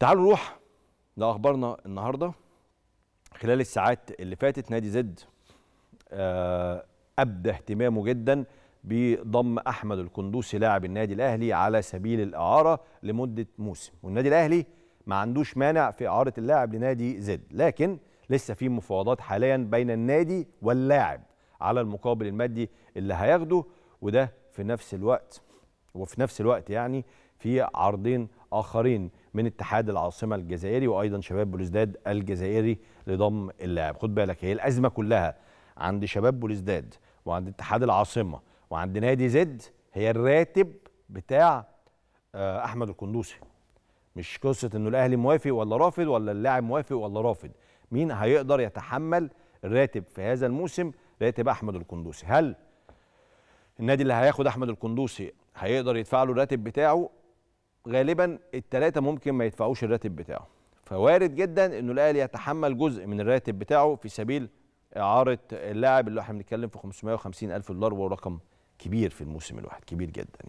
تعالوا نروح لاخبارنا النهارده خلال الساعات اللي فاتت نادي زد آه، ابدى اهتمامه جدا بضم احمد القندوسي لاعب النادي الاهلي على سبيل الاعاره لمده موسم والنادي الاهلي ما عندوش مانع في اعاره اللاعب لنادي زد لكن لسه في مفاوضات حاليا بين النادي واللاعب على المقابل المادي اللي هياخده وده في نفس الوقت وفي نفس الوقت يعني في عرضين اخرين من اتحاد العاصمه الجزائري وايضا شباب بلوزداد الجزائري لضم اللاعب خد بالك هي الازمه كلها عند شباب بلوزداد وعند اتحاد العاصمه وعند نادي زد هي الراتب بتاع آه، احمد القندوسي مش قصه انه الاهلي موافق ولا رافض ولا اللاعب موافق ولا رافض مين هيقدر يتحمل الراتب في هذا الموسم راتب احمد القندوسي هل النادي اللي هياخد احمد القندوسي هيقدر يدفع له الراتب بتاعه غالبا التلاتة ممكن ما يدفعوش الراتب بتاعه فوارد جدا انه الاهلي يتحمل جزء من الراتب بتاعه في سبيل اعاره اللاعب اللي احنا بنتكلم في 550 الف دولار وهو رقم كبير في الموسم الواحد كبير جدا